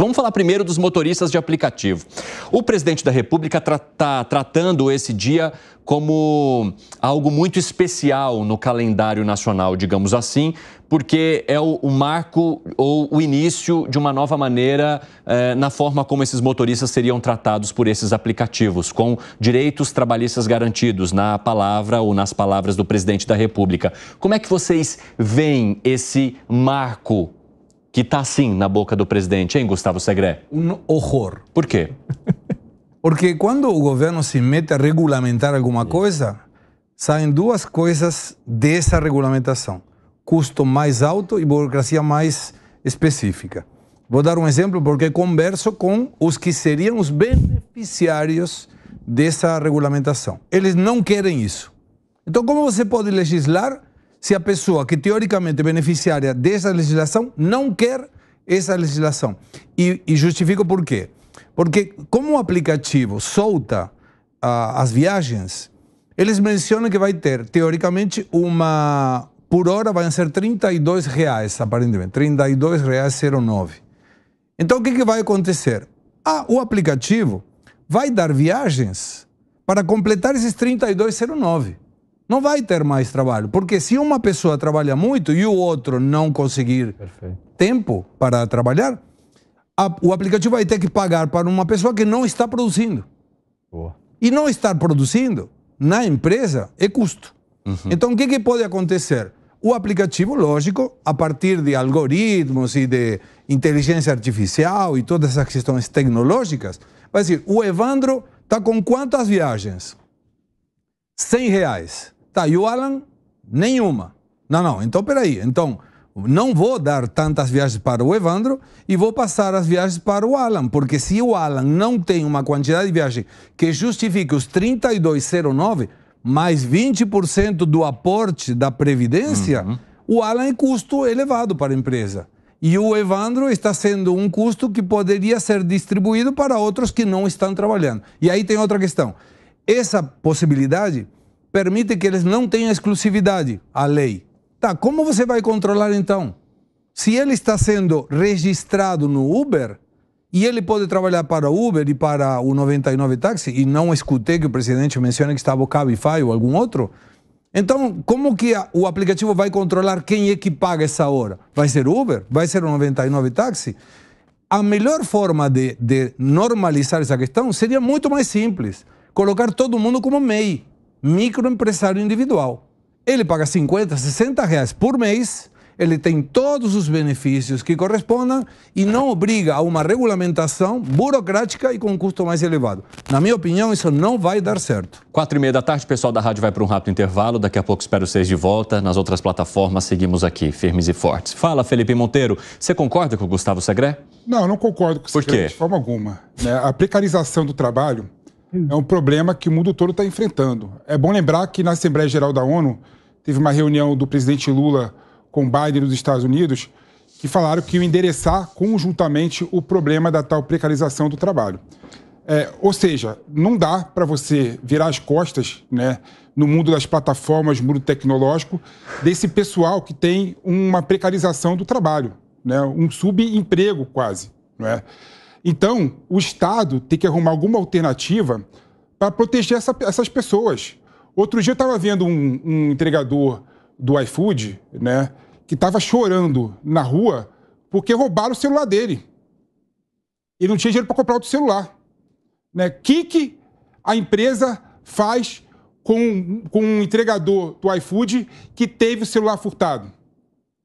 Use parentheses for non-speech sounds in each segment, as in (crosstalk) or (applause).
Vamos falar primeiro dos motoristas de aplicativo. O presidente da República está tra tá tratando esse dia como algo muito especial no calendário nacional, digamos assim, porque é o, o marco ou o início de uma nova maneira eh, na forma como esses motoristas seriam tratados por esses aplicativos, com direitos trabalhistas garantidos na palavra ou nas palavras do presidente da República. Como é que vocês veem esse marco que está assim na boca do presidente, hein, Gustavo Segre? Um horror. Por quê? (laughs) Porque quando o governo se mete a regulamentar alguma coisa, saem duas coisas dessa regulamentação: custo mais alto e burocracia mais específica. Vou dar um exemplo porque converso com os que seriam os beneficiários dessa regulamentação. Eles não querem isso. Então, como você pode legislar se a pessoa que teoricamente é beneficiária dessa legislação não quer essa legislação. E, e justifico por quê? Porque como o aplicativo solta ah, as viagens, eles mencionam que vai ter, teoricamente, uma... Por hora vai ser R$ reais, aparentemente. R$ reais Então, o que, que vai acontecer? Ah, o aplicativo vai dar viagens para completar esses 32,09 não vai ter mais trabalho. Porque se uma pessoa trabalha muito e o outro não conseguir Perfeito. tempo para trabalhar, a, o aplicativo vai ter que pagar para uma pessoa que não está produzindo. Boa. E não estar produzindo na empresa é custo. Uhum. Então, o que, que pode acontecer? O aplicativo, lógico, a partir de algoritmos e de inteligência artificial e todas essas questões tecnológicas, vai dizer: o Evandro está com quantas viagens? 100 reais. Alan nenhuma. Não, não, então peraí. Então, não vou dar tantas viagens para o Evandro e vou passar as viagens para o Alan, porque se o Alan não tem uma quantidade de viagem que justifique os 32,09 mais 20% do aporte da Previdência, uhum. o Alan é custo elevado para a empresa. E o Evandro está sendo um custo que poderia ser distribuído para outros que não estão trabalhando. E aí tem outra questão. Essa possibilidade permite que eles não tenham exclusividade, à lei. Tá, como você vai controlar então? Se ele está sendo registrado no Uber e ele pode trabalhar para o Uber e para o 99 Táxi, e não escutei que o presidente menciona que estava o Cabify ou algum outro, então como que a, o aplicativo vai controlar quem é que paga essa hora? Vai ser o Uber? Vai ser o 99 Táxi? A melhor forma de, de normalizar essa questão seria muito mais simples: colocar todo mundo como MEI microempresário individual. Ele paga 50, 60 reais por mês, ele tem todos os benefícios que correspondam e não obriga a uma regulamentação burocrática e com um custo mais elevado. Na minha opinião, isso não vai dar certo. Quatro e meia da tarde, pessoal da rádio vai para um rápido intervalo. Daqui a pouco espero vocês de volta. Nas outras plataformas, seguimos aqui, firmes e fortes. Fala, Felipe Monteiro, você concorda com o Gustavo Segré? Não, não concordo com o Segré de forma alguma. Né, a precarização do trabalho é um problema que o mundo todo está enfrentando. É bom lembrar que na Assembleia Geral da ONU teve uma reunião do presidente Lula com Biden nos Estados Unidos que falaram que iam endereçar conjuntamente o problema da tal precarização do trabalho. É, ou seja, não dá para você virar as costas né, no mundo das plataformas, mundo tecnológico, desse pessoal que tem uma precarização do trabalho, né, um subemprego quase. Não é? Então, o Estado tem que arrumar alguma alternativa para proteger essa, essas pessoas. Outro dia eu estava vendo um, um, entregador do iFood, né, que estava chorando na rua porque roubaram o celular dele. Ele não tinha dinheiro para comprar outro celular. Né? O que, que a empresa faz com, com um entregador do iFood que teve o celular furtado?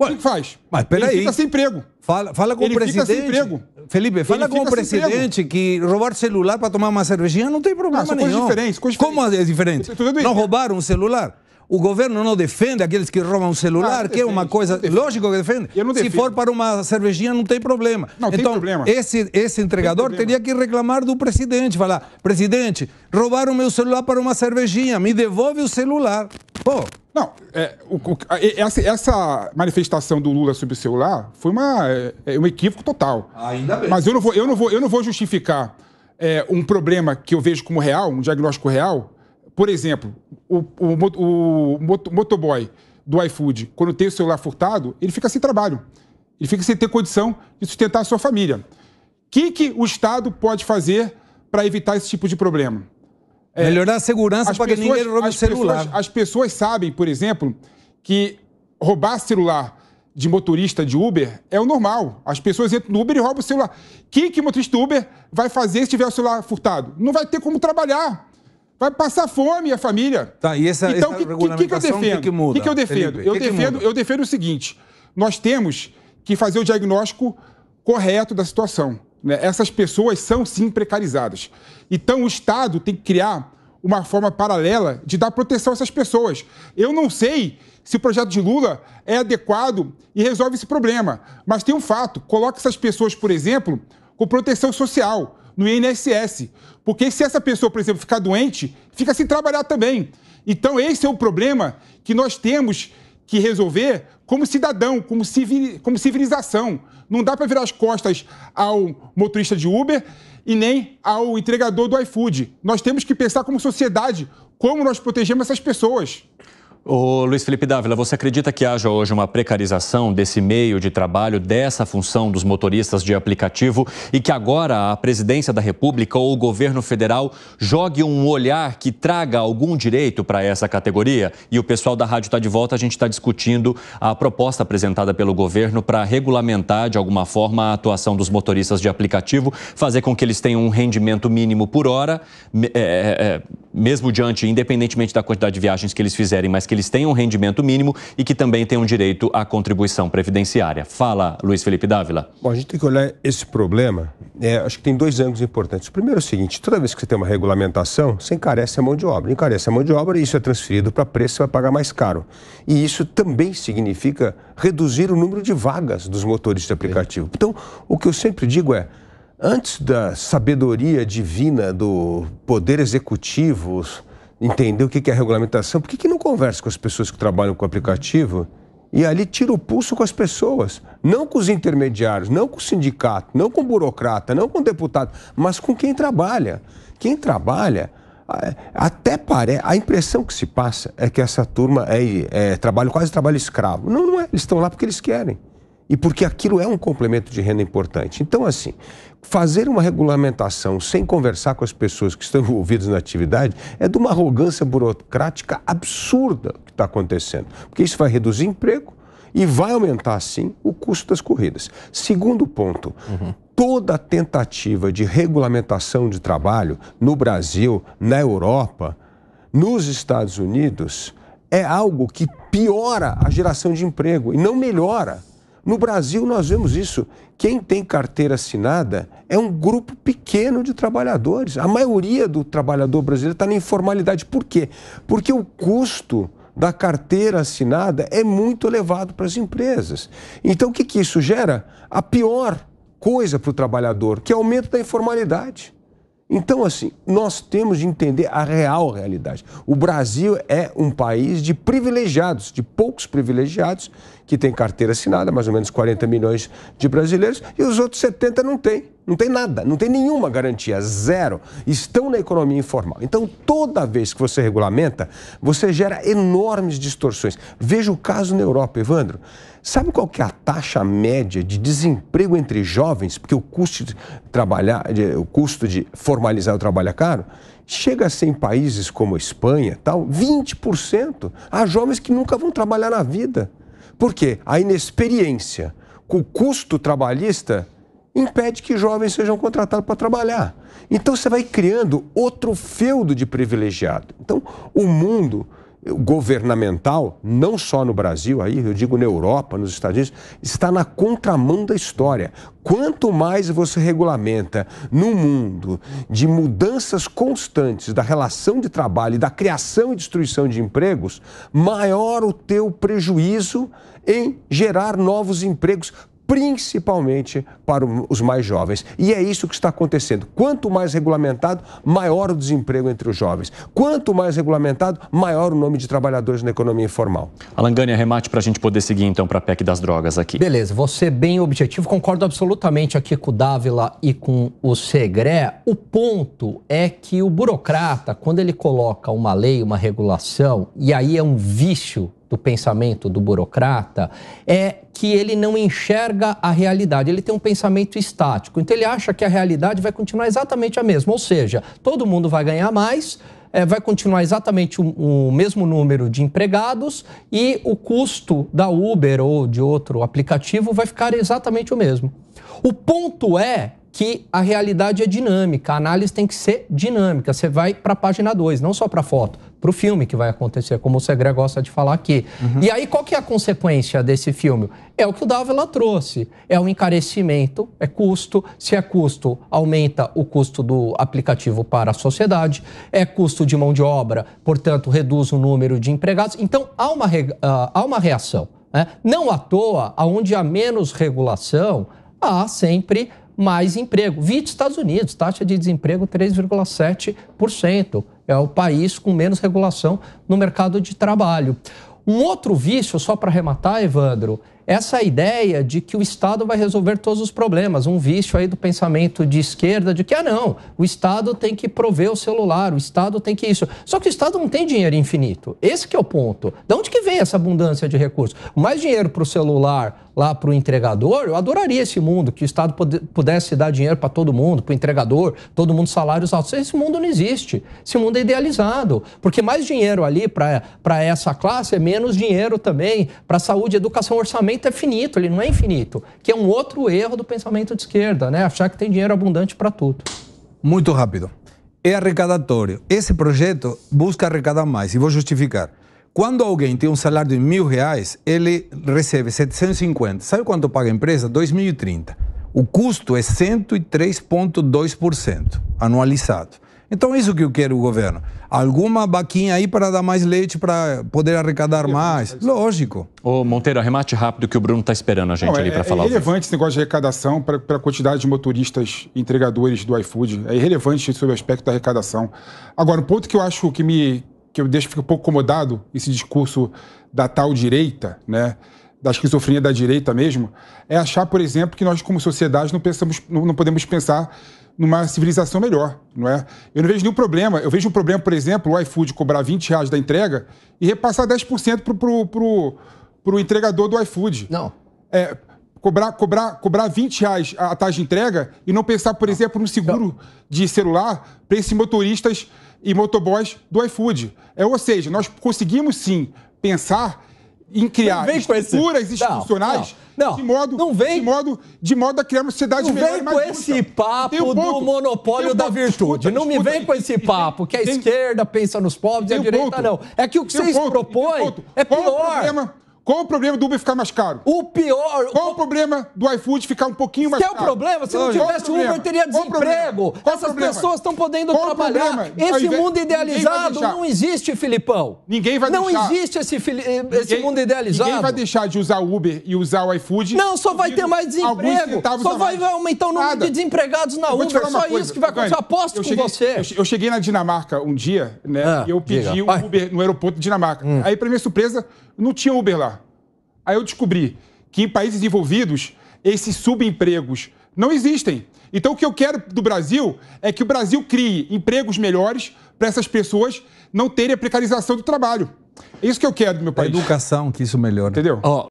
O que, faz? Mas peraí. Ele fica sem emprego. Fala, fala com ele o presidente. Fica sem emprego. Felipe, fala ele com o presidente que roubar celular para tomar uma cervejinha não tem problema ah, nenhum. Coisas diferentes, coisas diferentes. Como é diferente? Não roubaram um celular. O governo não defende aqueles que roubam o celular, não, que é uma coisa. Lógico que defende. Se for para uma cervejinha, não tem problema. Não, então, tem problema. Esse, esse entregador teria que reclamar do presidente: falar, presidente, roubaram meu celular para uma cervejinha, me devolve o celular. Pô. Não, é, o, o, essa, essa, manifestação do Lula sobre o celular foi uma, é, é, um equívoco total. Ainda bem. Mas eu não vou, eu não vou, eu não vou justificar é, um problema que eu vejo como real, um diagnóstico real, por exemplo, o, o, o, o motoboy do iFood, quando tem o celular furtado, ele fica sem trabalho. Ele fica sem ter condição de sustentar a sua família. O que, que o Estado pode fazer para evitar esse tipo de problema? É, Melhorar a segurança para que ninguém roube o celular. Pessoas, as pessoas sabem, por exemplo, que roubar celular de motorista de Uber é o normal. As pessoas entram no Uber e roubam o celular. O que, que o motorista do Uber vai fazer se tiver o celular furtado? Não vai ter como trabalhar. Vai passar fome a família. Tá, e essa, então, essa que, regulamentação, que, que eu defendo? que, muda? O que, eu defendo? Felipe, eu, defendo eu defendo o seguinte: nós temos que fazer o diagnóstico correto da situação. Né? Essas pessoas são sim precarizadas. Então o Estado tem que criar uma forma paralela de dar proteção a essas pessoas. Eu não sei se o projeto de Lula é adequado e resolve esse problema, mas tem um fato: coloca essas pessoas, por exemplo, com proteção social no INSS. Porque se essa pessoa, por exemplo, ficar doente, fica sem trabalhar também. Então, esse é o problema que nós temos que resolver como cidadão, como, civil, como civilização. Não dá para virar as costas ao motorista de Uber e nem ao entregador do iFood. Nós temos que pensar como sociedade como nós protegemos essas pessoas. O Luiz Felipe Dávila, você acredita que haja hoje uma precarização desse meio de trabalho, dessa função dos motoristas de aplicativo e que agora a presidência da República ou o governo federal jogue um olhar que traga algum direito para essa categoria? E o pessoal da rádio está de volta, a gente está discutindo a proposta apresentada pelo governo para regulamentar de alguma forma a atuação dos motoristas de aplicativo, fazer com que eles tenham um rendimento mínimo por hora, é, é, é, mesmo diante, independentemente da quantidade de viagens que eles fizerem, mas que eles tenham um rendimento mínimo e que também tenham direito à contribuição previdenciária. Fala, Luiz Felipe Dávila. Bom, a gente tem que olhar esse problema, é, acho que tem dois ângulos importantes. O primeiro é o seguinte, toda vez que você tem uma regulamentação, você encarece a mão de obra. Encarece a mão de obra e isso é transferido para preço, você vai pagar mais caro. E isso também significa reduzir o número de vagas dos motores de aplicativo. Então, o que eu sempre digo é, antes da sabedoria divina do poder executivo, entender o que é regulamentação, por que, que não conversa com as pessoas que trabalham com o aplicativo e ali tira o pulso com as pessoas? Não com os intermediários, não com o sindicato, não com o burocrata, não com o deputado, mas com quem trabalha. Quem trabalha, até parece. A impressão que se passa é que essa turma é, é trabalho, quase trabalho escravo. Não, não é. Eles estão lá porque eles querem e porque aquilo é um complemento de renda importante. Então, assim, fazer uma regulamentação sem conversar com as pessoas que estão (laughs) envolvidas na atividade é de uma arrogância burocrática absurda que está acontecendo, porque isso vai reduzir emprego e vai aumentar, sim, o custo das corridas. Segundo ponto. Uhum. Toda tentativa de regulamentação de trabalho no Brasil, na Europa, nos Estados Unidos, é algo que piora a geração de emprego e não melhora. No Brasil, nós vemos isso. Quem tem carteira assinada é um grupo pequeno de trabalhadores. A maioria do trabalhador brasileiro está na informalidade. Por quê? Porque o custo da carteira assinada é muito elevado para as empresas. Então, o que, que isso gera? A pior coisa para o trabalhador, que é o aumento da informalidade. Então, assim, nós temos de entender a real realidade. O Brasil é um país de privilegiados, de poucos privilegiados, que tem carteira assinada, mais ou menos 40 milhões de brasileiros, e os outros 70 não têm. Não tem nada, não tem nenhuma garantia, zero. Estão na economia informal. Então, toda vez que você regulamenta, você gera enormes distorções. Veja o caso na Europa, Evandro. Sabe qual que é a taxa média de desemprego entre jovens? Porque o custo de trabalhar, o custo de formalizar o trabalho é caro. Chega a ser em países como a Espanha, tal, 20%. Há jovens que nunca vão trabalhar na vida. Por quê? A inexperiência. Com o custo trabalhista impede que jovens sejam contratados para trabalhar. Então você vai criando outro feudo de privilegiado. Então, o mundo governamental, não só no Brasil, aí eu digo na Europa, nos Estados Unidos, está na contramão da história. Quanto mais você regulamenta no mundo de mudanças constantes da relação de trabalho e da criação e destruição de empregos, maior o teu prejuízo em gerar novos empregos principalmente para os mais jovens. E é isso que está acontecendo. Quanto mais regulamentado, maior o desemprego entre os jovens. Quanto mais regulamentado, maior o nome de trabalhadores na economia informal. Alangani, arremate para a gente poder seguir então para a PEC das drogas aqui. Beleza, você bem objetivo, concordo absolutamente aqui com o Dávila e com o Segré. O ponto é que o burocrata, quando ele coloca uma lei, uma regulação, e aí é um vício do pensamento do burocrata é que ele não enxerga a realidade, ele tem um pensamento estático. Então ele acha que a realidade vai continuar exatamente a mesma, ou seja, todo mundo vai ganhar mais, é, vai continuar exatamente o, o, mesmo número de empregados e o custo da Uber ou de outro aplicativo vai ficar exatamente o mesmo. O ponto é que a realidade é dinâmica, a análise tem que ser dinâmica. Você vai para a página 2, não só para a foto para o filme que vai acontecer, como o Segre gosta de falar aqui. Uhum. E aí, qual que é a consequência desse filme? É o que o Dávila trouxe. É o um encarecimento, é custo. Se é custo, aumenta o custo do aplicativo para a sociedade. É custo de mão de obra, portanto, reduz o número de empregados. Então, há uma, re... Ah, há uma reação. Né? Não à toa, onde há menos regulação, há sempre mais emprego. Vite Estados Unidos, taxa de desemprego 3,7% é o país com menos regulação no mercado de trabalho. Um outro vício, só para arrematar, Evandro, essa é ideia de que o Estado vai resolver todos os problemas, um vício aí do pensamento de esquerda de que, ah, não, o Estado tem que prover o celular, o Estado tem que isso. Só que o Estado não tem dinheiro infinito. Esse é o ponto. De onde que vem essa abundância de recursos? Mais dinheiro para o celular lá para o entregador, eu adoraria esse mundo, que o Estado pudesse dar dinheiro para todo mundo, para o entregador, todo mundo salários altos. Esse mundo não existe. Esse mundo é idealizado. Porque mais dinheiro ali para essa classe é menos dinheiro também para saúde, educação, orçamento é finito, ele não é infinito, que é um outro erro do pensamento de esquerda, né? Achar que tem dinheiro abundante para tudo. Muito rápido. É arrecadatório. Esse projeto busca arrecadar mais, e vou justificar. Quando alguém tem um salário de mil reais, ele recebe 750. Sabe quanto paga a empresa? 2030. O custo é 103,2% anualizado. Então, isso que eu quero o governo. Alguma baquinha aí para dar mais leite, para poder arrecadar mais. Lógico. Ô, Monteiro, arremate rápido que o Bruno está esperando a gente Não, ali é, para é falar. É irrelevante esse negócio de arrecadação para a quantidade de motoristas entregadores do iFood. É irrelevante sobre o aspecto da arrecadação. Agora, o ponto que eu acho que me que eu deixo ficar um pouco incomodado, esse discurso da tal direita, né? da esquizofrenia da direita mesmo, é achar, por exemplo, que nós, como sociedade, não, pensamos, não, podemos pensar numa civilização melhor, não é? Eu não vejo nenhum problema. Eu vejo um problema, por exemplo, o iFood cobrar 20 reais da entrega e repassar 10% pro, pro, pro, pro entregador do iFood. Não. É, cobrar, cobrar, cobrar 20 reais a, taxa de entrega e não pensar, por exemplo, no seguro não. de celular para esses motoristas e motoboys do iFood. É, ou seja, nós conseguimos sim pensar em criar estruturas institucionais não, não, de modo não vem, de modo de modo a criar uma sociedade não melhor vem com esse papo do monopólio da virtude. não me vem com esse papo que a tem, esquerda pensa nos pobres e a direita ponto, não. É que o que vocês propõem é pior. Qual o problema do Uber ficar mais caro? O pior. Qual o, o problema do iFood ficar um pouquinho mais Seu é caro? o problema, se não tivesse Uber, teria desemprego. Qual Essas problema? pessoas estão podendo qual trabalhar. Esse mundo idealizado não existe, Filipão. Ninguém vai deixar. Não existe esse, fili... ninguém, esse mundo idealizado. Ninguém vai deixar de usar o Uber e usar o iFood. Não, só vai ter mais desemprego. Só vai aumentar o número Nada. de desempregados na Uber. Só coisa. isso que vai acontecer. Eu aposto eu cheguei, com você. Eu cheguei na Dinamarca um dia, né? Ah, e eu pedi o um Uber no aeroporto de Dinamarca. Hum. Aí, pra minha surpresa, não tinha Uber lá. Aí eu descobri que em países envolvidos, esses subempregos não existem. Então, o que eu quero do Brasil é que o Brasil crie empregos melhores para essas pessoas não terem a precarização do trabalho. É isso que eu quero do meu país. A educação, que isso melhora. Entendeu? Oh.